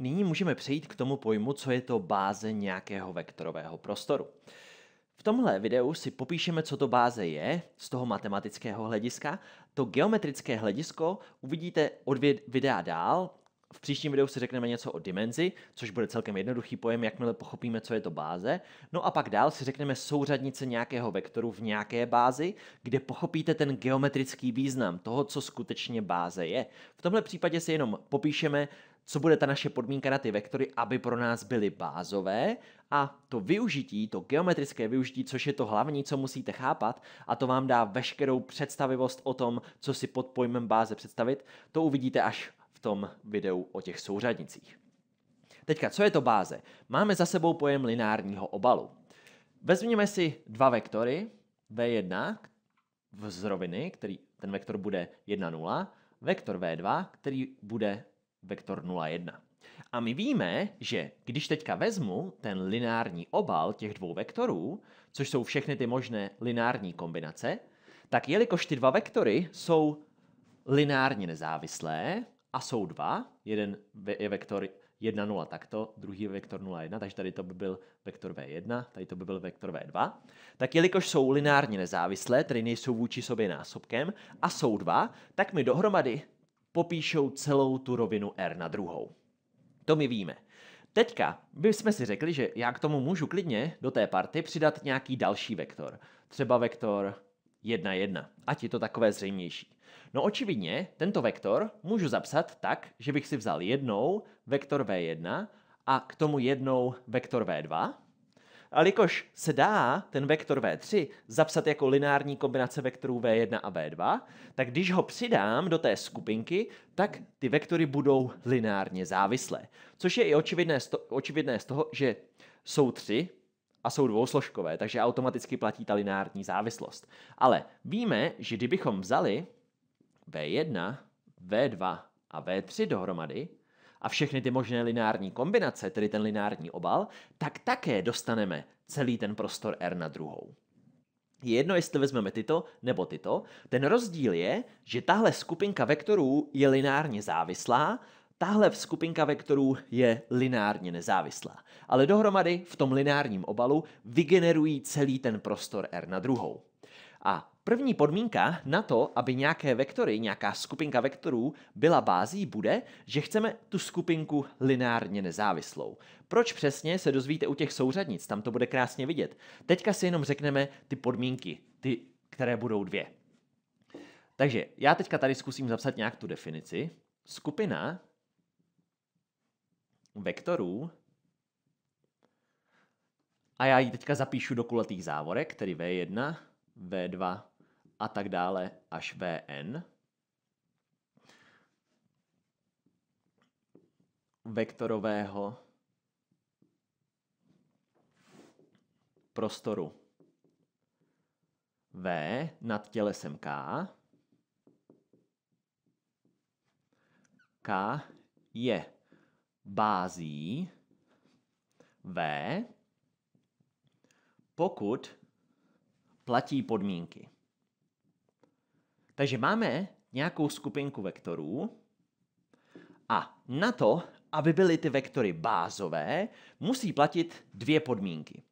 Nyní můžeme přejít k tomu pojmu, co je to báze nějakého vektorového prostoru. V tomhle videu si popíšeme, co to báze je z toho matematického hlediska. To geometrické hledisko uvidíte od videa dál. V příštím videu si řekneme něco o dimenzi, což bude celkem jednoduchý pojem, jakmile pochopíme, co je to báze. No a pak dál si řekneme souřadnice nějakého vektoru v nějaké bázi, kde pochopíte ten geometrický význam toho, co skutečně báze je. V tomhle případě si jenom popíšeme, co bude ta naše podmínka na ty vektory, aby pro nás byly bázové a to využití, to geometrické využití, což je to hlavní, co musíte chápat a to vám dá veškerou představivost o tom, co si pod pojmem báze představit, to uvidíte až v tom videu o těch souřadnicích. Teďka, co je to báze? Máme za sebou pojem lineárního obalu. Vezměme si dva vektory, V1 z roviny, který ten vektor bude 1,0, vektor V2, který bude vektor 0,1. A my víme, že když teďka vezmu ten lineární obal těch dvou vektorů, což jsou všechny ty možné lineární kombinace, tak jelikož ty dva vektory jsou lineárně nezávislé a jsou dva, jeden je vektor 1, 0 takto, druhý je vektor 0, 1, takže tady to by byl vektor V1, tady to by byl vektor V2, tak jelikož jsou lineárně nezávislé, tedy nejsou vůči sobě násobkem a jsou dva, tak mi dohromady popíšou celou tu rovinu R na druhou. To my víme. Teďka bychom si řekli, že já k tomu můžu klidně do té party přidat nějaký další vektor. Třeba vektor 1, 1. Ať je to takové zřejmější. No očividně tento vektor můžu zapsat tak, že bych si vzal jednou vektor V1 a k tomu jednou vektor V2 a jelikož se dá ten vektor V3 zapsat jako lineární kombinace vektorů V1 a V2, tak když ho přidám do té skupinky, tak ty vektory budou lineárně závislé. Což je i očividné z, to, očividné z toho, že jsou tři a jsou dvousložkové, takže automaticky platí ta lineární závislost. Ale víme, že kdybychom vzali V1, V2 a V3 dohromady, a všechny ty možné lineární kombinace, tedy ten lineární obal, tak také dostaneme celý ten prostor R na druhou. Je jedno, jestli vezmeme tyto nebo tyto. Ten rozdíl je, že tahle skupinka vektorů je lineárně závislá, tahle skupinka vektorů je lineárně nezávislá. Ale dohromady v tom lineárním obalu vygenerují celý ten prostor R na druhou. A První podmínka na to, aby nějaké vektory, nějaká skupinka vektorů byla bází, bude, že chceme tu skupinku lineárně nezávislou. Proč přesně se dozvíte u těch souřadnic, tam to bude krásně vidět. Teďka si jenom řekneme ty podmínky, ty, které budou dvě. Takže já teďka tady zkusím zapsat nějak tu definici. Skupina vektorů a já ji teďka zapíšu do kulatých závorek, tedy V1, V2, a tak dále až vn, vektorového prostoru v nad tělesem k, k je bází v, pokud platí podmínky. Takže máme nějakou skupinku vektorů a na to, aby byly ty vektory bázové, musí platit dvě podmínky.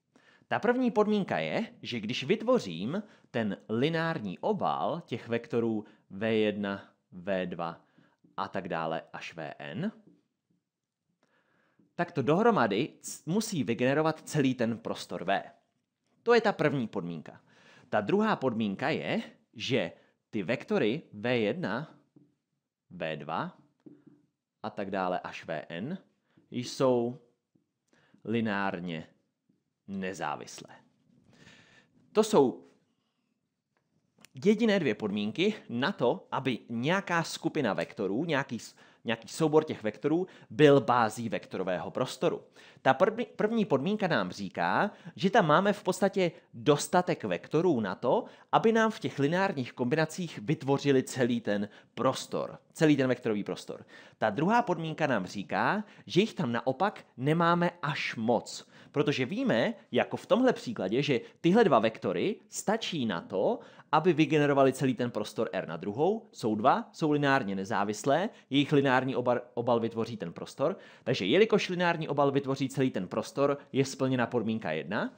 Ta první podmínka je, že když vytvořím ten lineární obal těch vektorů V1, V2 a tak dále až Vn, tak to dohromady musí vygenerovat celý ten prostor V. To je ta první podmínka. Ta druhá podmínka je, že ty vektory V1, V2 a tak dále až Vn jsou lineárně nezávislé. To jsou jediné dvě podmínky na to, aby nějaká skupina vektorů, nějaký nějaký soubor těch vektorů, byl bází vektorového prostoru. Ta první podmínka nám říká, že tam máme v podstatě dostatek vektorů na to, aby nám v těch lineárních kombinacích vytvořili celý ten prostor, celý ten vektorový prostor. Ta druhá podmínka nám říká, že jich tam naopak nemáme až moc Protože víme, jako v tomhle příkladě, že tyhle dva vektory stačí na to, aby vygenerovali celý ten prostor R na druhou. Jsou dva, jsou lineárně nezávislé, jejich lineární obal, obal vytvoří ten prostor. Takže jelikož lineární obal vytvoří celý ten prostor, je splněna podmínka 1.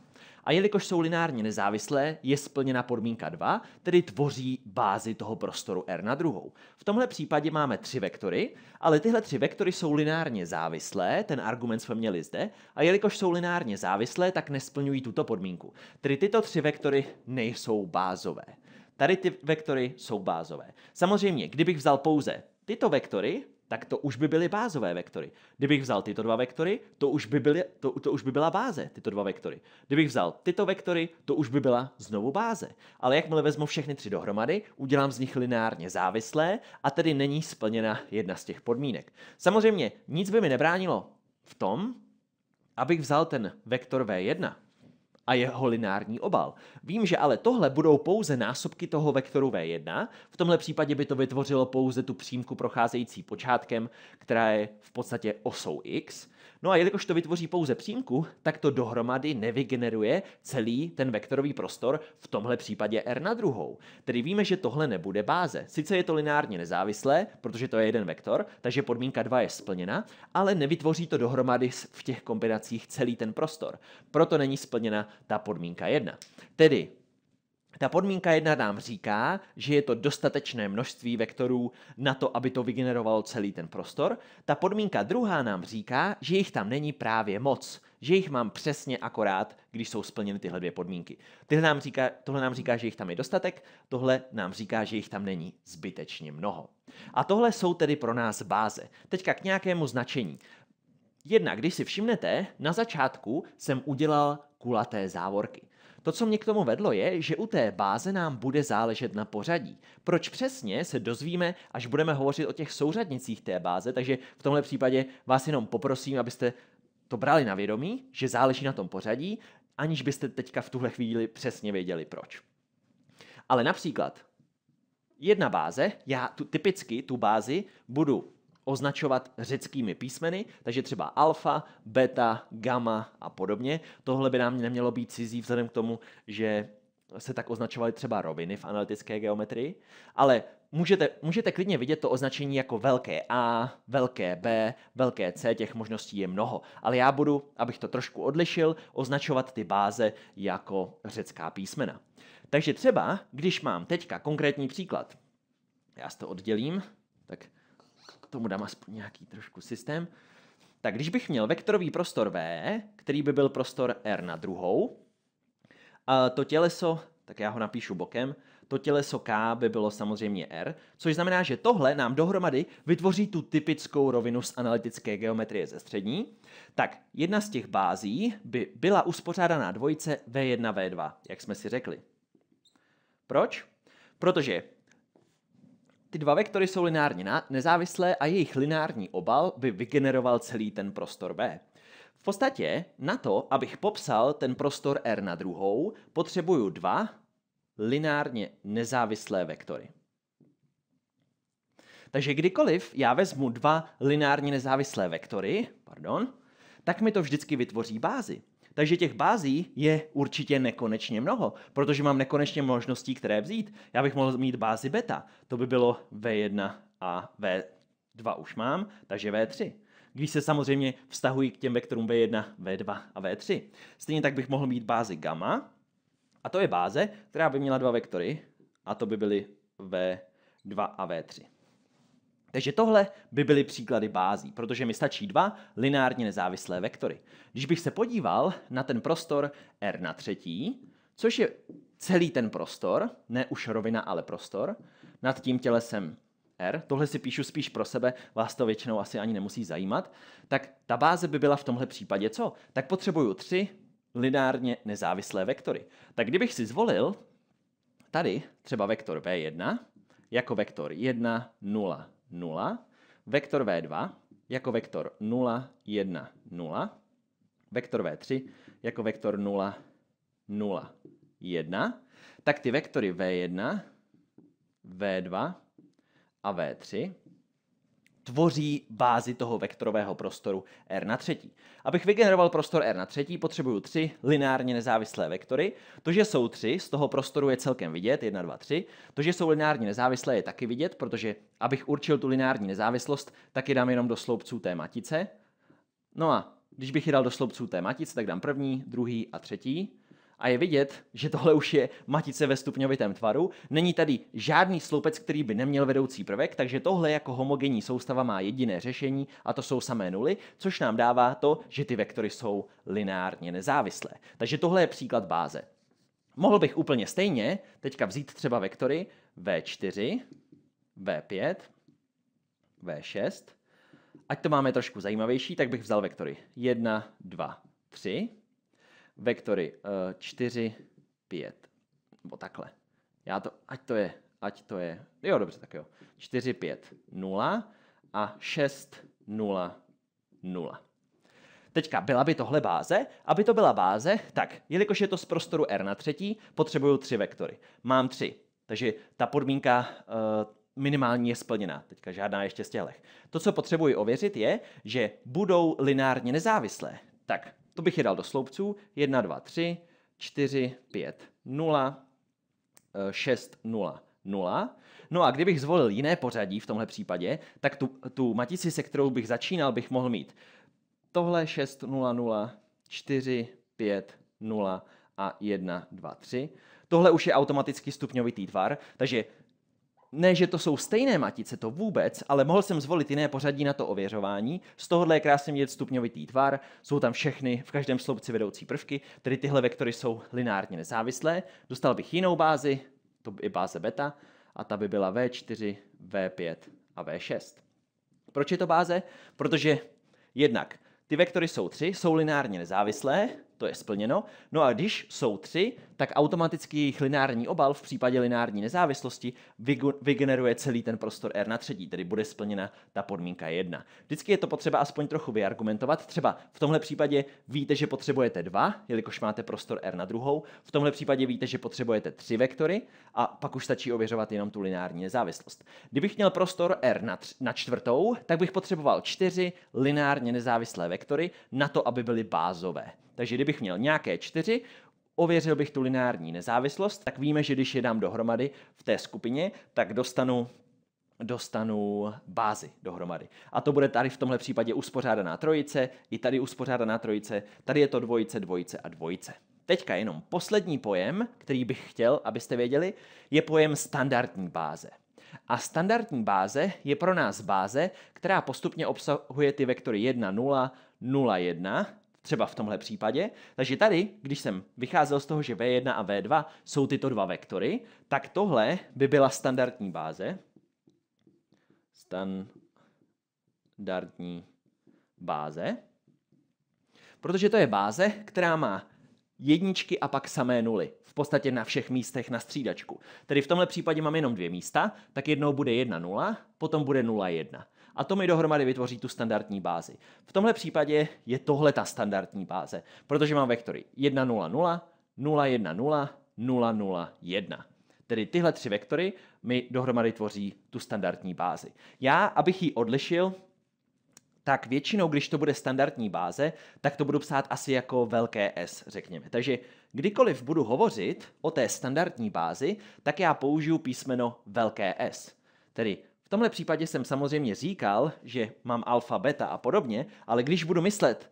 A jelikož jsou lineárně nezávislé, je splněna podmínka 2, tedy tvoří bázi toho prostoru R na druhou. V tomhle případě máme tři vektory, ale tyhle tři vektory jsou lineárně závislé, ten argument jsme měli zde, a jelikož jsou lineárně závislé, tak nesplňují tuto podmínku. Tedy tyto tři vektory nejsou bázové. Tady ty vektory jsou bázové. Samozřejmě, kdybych vzal pouze tyto vektory, tak to už by byly bázové vektory. Kdybych vzal tyto dva vektory, to už by, byly, to, to už by byla báze, tyto dva vektory. Kdybych vzal tyto vektory, to už by byla znovu báze. Ale jakmile vezmu všechny tři dohromady, udělám z nich lineárně závislé a tedy není splněna jedna z těch podmínek. Samozřejmě nic by mi nebránilo v tom, abych vzal ten vektor V1 a jeho lineární obal. Vím, že ale tohle budou pouze násobky toho vektoru V1, v tomhle případě by to vytvořilo pouze tu přímku procházející počátkem, která je v podstatě osou x, No a jelikož to vytvoří pouze přímku, tak to dohromady nevygeneruje celý ten vektorový prostor, v tomhle případě r na druhou. Tedy víme, že tohle nebude báze. Sice je to lineárně nezávislé, protože to je jeden vektor, takže podmínka 2 je splněna, ale nevytvoří to dohromady v těch kombinacích celý ten prostor. Proto není splněna ta podmínka 1. Tedy ta podmínka jedna nám říká, že je to dostatečné množství vektorů na to, aby to vygenerovalo celý ten prostor. Ta podmínka druhá nám říká, že jich tam není právě moc, že jich mám přesně akorát, když jsou splněny tyhle dvě podmínky. Tyhle nám říká, tohle nám říká, že jich tam je dostatek, tohle nám říká, že jich tam není zbytečně mnoho. A tohle jsou tedy pro nás báze. Teďka k nějakému značení. Jednak, když si všimnete, na začátku jsem udělal kulaté závorky. To, co mě k tomu vedlo, je, že u té báze nám bude záležet na pořadí. Proč přesně se dozvíme, až budeme hovořit o těch souřadnicích té báze, takže v tomhle případě vás jenom poprosím, abyste to brali na vědomí, že záleží na tom pořadí, aniž byste teďka v tuhle chvíli přesně věděli proč. Ale například jedna báze, já tu, typicky tu bázi budu označovat řeckými písmeny, takže třeba alfa, beta, gamma a podobně. Tohle by nám nemělo být cizí vzhledem k tomu, že se tak označovaly třeba roviny v analytické geometrii, ale můžete, můžete klidně vidět to označení jako velké A, velké B, velké C, těch možností je mnoho, ale já budu, abych to trošku odlišil, označovat ty báze jako řecká písmena. Takže třeba, když mám teďka konkrétní příklad, já si to oddělím, tak tomu dám aspoň nějaký trošku systém. Tak když bych měl vektorový prostor V, který by byl prostor R na druhou, a to těleso, tak já ho napíšu bokem, to těleso K by bylo samozřejmě R, což znamená, že tohle nám dohromady vytvoří tu typickou rovinu z analytické geometrie ze střední. Tak jedna z těch bází by byla uspořádaná dvojice V1, V2, jak jsme si řekli. Proč? Protože ty dva vektory jsou lineárně nezávislé a jejich lineární obal by vygeneroval celý ten prostor B. V podstatě na to, abych popsal ten prostor R na druhou, potřebuju dva lineárně nezávislé vektory. Takže kdykoliv já vezmu dva lineárně nezávislé vektory, pardon, tak mi to vždycky vytvoří bázi. Takže těch bází je určitě nekonečně mnoho, protože mám nekonečně možností, které vzít. Já bych mohl mít bázi beta, to by bylo V1 a V2 už mám, takže V3 když se samozřejmě vztahují k těm vektorům V1, V2 a V3. Stejně tak bych mohl mít bázi gamma, a to je báze, která by měla dva vektory, a to by byly V2 a V3. Takže tohle by byly příklady bází, protože mi stačí dva lineárně nezávislé vektory. Když bych se podíval na ten prostor R na třetí, což je celý ten prostor, ne už rovina, ale prostor, nad tím tělesem R, tohle si píšu spíš pro sebe, vás to většinou asi ani nemusí zajímat, tak ta báze by byla v tomhle případě co? Tak potřebuju tři lineárně nezávislé vektory. Tak kdybych si zvolil tady třeba vektor V1 jako vektor 1, 0, 0, vektor V2 jako vektor 0, 1, 0, vektor V3 jako vektor 0, 0, 1, tak ty vektory V1, V2 a V3 tvoří bázi toho vektorového prostoru R na třetí. Abych vygeneroval prostor R na třetí, potřebuju tři lineárně nezávislé vektory. To, že jsou tři, z toho prostoru je celkem vidět, 1, 2, 3. To, že jsou lineárně nezávislé, je taky vidět, protože abych určil tu lineární nezávislost, tak je dám jenom do sloupců té matice. No a když bych je dal do sloupců té matice, tak dám první, druhý a třetí a je vidět, že tohle už je matice ve stupňovitém tvaru. Není tady žádný sloupec, který by neměl vedoucí prvek, takže tohle jako homogenní soustava má jediné řešení a to jsou samé nuly, což nám dává to, že ty vektory jsou lineárně nezávislé. Takže tohle je příklad báze. Mohl bych úplně stejně teďka vzít třeba vektory V4, V5, V6. Ať to máme trošku zajímavější, tak bych vzal vektory 1, 2, 3 vektory 4, eh, 5, nebo takhle. Já to, ať to je, ať to je, jo dobře, tak jo. 4, 5, 0 a 6, 0, 0. Teďka, byla by tohle báze? Aby to byla báze, tak, jelikož je to z prostoru R na třetí, potřebuju tři vektory. Mám tři, takže ta podmínka uh, minimální je splněná. Teďka žádná ještě z tělech. To, co potřebuji ověřit, je, že budou lineárně nezávislé. Tak, to bych je dal do sloupců. 1, 2, 3, 4, 5, 0, 6, 0, 0. No a kdybych zvolil jiné pořadí v tomhle případě, tak tu, tu matici, se kterou bych začínal, bych mohl mít tohle 6, 0, 0, 4, 5, 0 a 1, 2, 3. Tohle už je automaticky stupňovitý tvar, takže ne, že to jsou stejné matice, to vůbec, ale mohl jsem zvolit jiné pořadí na to ověřování. Z tohohle je krásně vidět stupňovitý tvar, jsou tam všechny v každém sloupci vedoucí prvky, tedy tyhle vektory jsou lineárně nezávislé. Dostal bych jinou bázi, to je báze beta, a ta by byla V4, V5 a V6. Proč je to báze? Protože jednak ty vektory jsou tři, jsou lineárně nezávislé, to je splněno. No a když jsou tři, tak automaticky jejich lineární obal v případě lineární nezávislosti vygeneruje celý ten prostor R na třetí, tedy bude splněna ta podmínka 1. Vždycky je to potřeba aspoň trochu vyargumentovat. Třeba v tomhle případě víte, že potřebujete 2, jelikož máte prostor R na druhou. V tomhle případě víte, že potřebujete 3 vektory a pak už stačí ověřovat jenom tu lineární nezávislost. Kdybych měl prostor R na, tř- na čtvrtou, tak bych potřeboval 4 lineárně nezávislé vektory na to, aby byly bázové. Takže kdybych měl nějaké čtyři, ověřil bych tu lineární nezávislost, tak víme, že když je dám dohromady v té skupině, tak dostanu dostanu bázi dohromady. A to bude tady v tomhle případě uspořádaná trojice, i tady uspořádaná trojice, tady je to dvojice, dvojice a dvojice. Teďka jenom poslední pojem, který bych chtěl, abyste věděli, je pojem standardní báze. A standardní báze je pro nás báze, která postupně obsahuje ty vektory 1, 0, 0, 1 třeba v tomhle případě. Takže tady, když jsem vycházel z toho, že V1 a V2 jsou tyto dva vektory, tak tohle by byla standardní báze. Standardní báze. Protože to je báze, která má jedničky a pak samé nuly. V podstatě na všech místech na střídačku. Tedy v tomhle případě mám jenom dvě místa, tak jednou bude 1, 0, potom bude 0, 1 a to mi dohromady vytvoří tu standardní bázi. V tomhle případě je tohle ta standardní báze, protože mám vektory 1, 0, 0, 0, 1, 0, 0, 0, 1. Tedy tyhle tři vektory mi dohromady tvoří tu standardní bázi. Já, abych ji odlišil, tak většinou, když to bude standardní báze, tak to budu psát asi jako velké S, řekněme. Takže kdykoliv budu hovořit o té standardní bázi, tak já použiju písmeno velké S. Tedy v tomhle případě jsem samozřejmě říkal, že mám alfa, beta a podobně, ale když budu myslet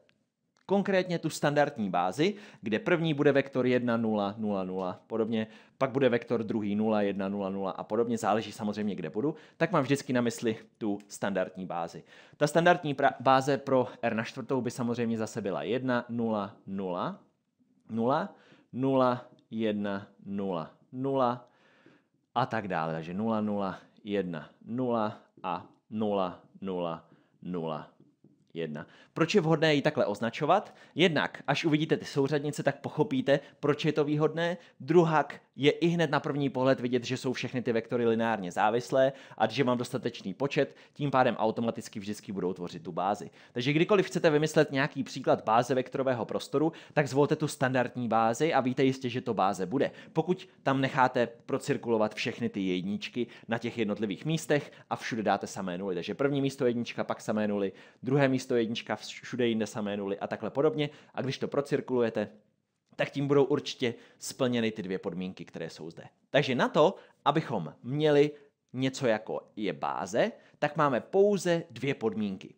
konkrétně tu standardní bázi, kde první bude vektor 1, 0, 0, 0, podobně, pak bude vektor druhý 0, 1, 0, 0 a podobně, záleží samozřejmě, kde budu, tak mám vždycky na mysli tu standardní bázi. Ta standardní báze pro R na čtvrtou by samozřejmě zase byla 1, 0, 0, 0, 0, 1, 0, 0 a tak dále, takže 0, 0, 1, 0 a 0, 0, 0, 1. Proč je vhodné ji takhle označovat? Jednak, až uvidíte ty souřadnice, tak pochopíte, proč je to výhodné. Druhak, je i hned na první pohled vidět, že jsou všechny ty vektory lineárně závislé a že mám dostatečný počet, tím pádem automaticky vždycky budou tvořit tu bázi. Takže kdykoliv chcete vymyslet nějaký příklad báze vektorového prostoru, tak zvolte tu standardní bázi a víte jistě, že to báze bude. Pokud tam necháte procirkulovat všechny ty jedničky na těch jednotlivých místech a všude dáte samé nuly. Takže první místo jednička, pak samé nuly, druhé místo jednička, všude jinde samé nuly a takhle podobně. A když to procirkulujete, tak tím budou určitě splněny ty dvě podmínky, které jsou zde. Takže na to, abychom měli něco jako je báze, tak máme pouze dvě podmínky.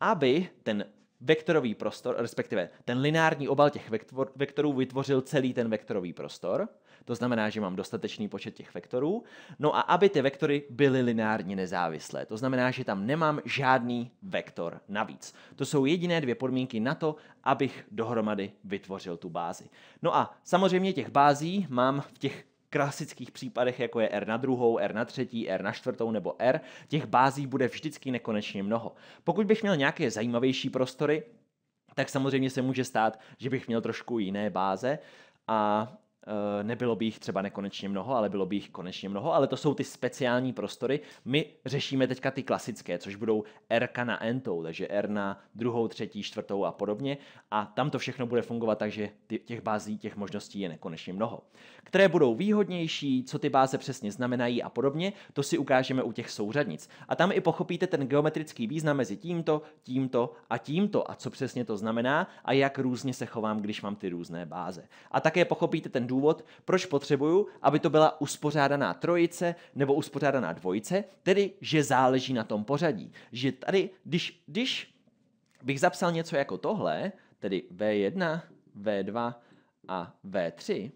Aby ten vektorový prostor, respektive ten lineární obal těch vektor, vektorů vytvořil celý ten vektorový prostor. To znamená, že mám dostatečný počet těch vektorů. No a aby ty vektory byly lineárně nezávislé. To znamená, že tam nemám žádný vektor navíc. To jsou jediné dvě podmínky na to, abych dohromady vytvořil tu bázi. No a samozřejmě těch bází mám v těch klasických případech, jako je R na druhou, R na třetí, R na čtvrtou nebo R, těch bází bude vždycky nekonečně mnoho. Pokud bych měl nějaké zajímavější prostory, tak samozřejmě se může stát, že bych měl trošku jiné báze a Eh, nebylo by jich třeba nekonečně mnoho, ale bylo by jich konečně mnoho, ale to jsou ty speciální prostory. My řešíme teďka ty klasické, což budou R na N, takže R na druhou, třetí, čtvrtou a podobně. A tam to všechno bude fungovat tak, že těch bází, těch možností je nekonečně mnoho. Které budou výhodnější, co ty báze přesně znamenají a podobně, to si ukážeme u těch souřadnic. A tam i pochopíte ten geometrický význam mezi tímto, tímto a tímto a co přesně to znamená a jak různě se chovám, když mám ty různé báze. A také pochopíte ten důvod, důvod, proč potřebuju, aby to byla uspořádaná trojice nebo uspořádaná dvojice, tedy že záleží na tom pořadí. Že tady, když, když bych zapsal něco jako tohle, tedy V1, V2 a V3,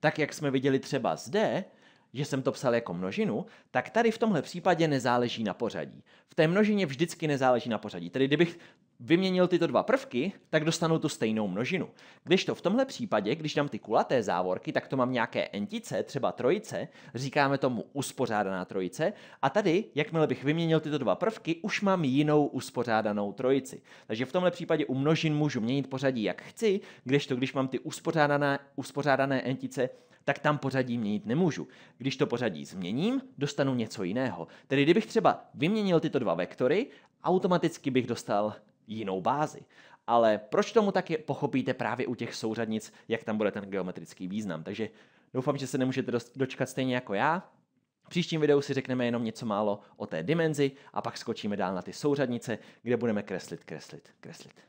tak jak jsme viděli třeba zde, že jsem to psal jako množinu, tak tady v tomhle případě nezáleží na pořadí. V té množině vždycky nezáleží na pořadí. Tedy kdybych vyměnil tyto dva prvky, tak dostanu tu stejnou množinu. Když to v tomhle případě, když dám ty kulaté závorky, tak to mám nějaké entice, třeba trojice, říkáme tomu uspořádaná trojice, a tady, jakmile bych vyměnil tyto dva prvky, už mám jinou uspořádanou trojici. Takže v tomhle případě u množin můžu měnit pořadí jak chci, Když to, když mám ty uspořádané, uspořádané entice, tak tam pořadí měnit nemůžu. Když to pořadí změním, dostanu něco jiného. Tedy kdybych třeba vyměnil tyto dva vektory, automaticky bych dostal jinou bázi. Ale proč tomu tak je, pochopíte právě u těch souřadnic, jak tam bude ten geometrický význam. Takže doufám, že se nemůžete dočkat stejně jako já. V příštím videu si řekneme jenom něco málo o té dimenzi a pak skočíme dál na ty souřadnice, kde budeme kreslit, kreslit, kreslit.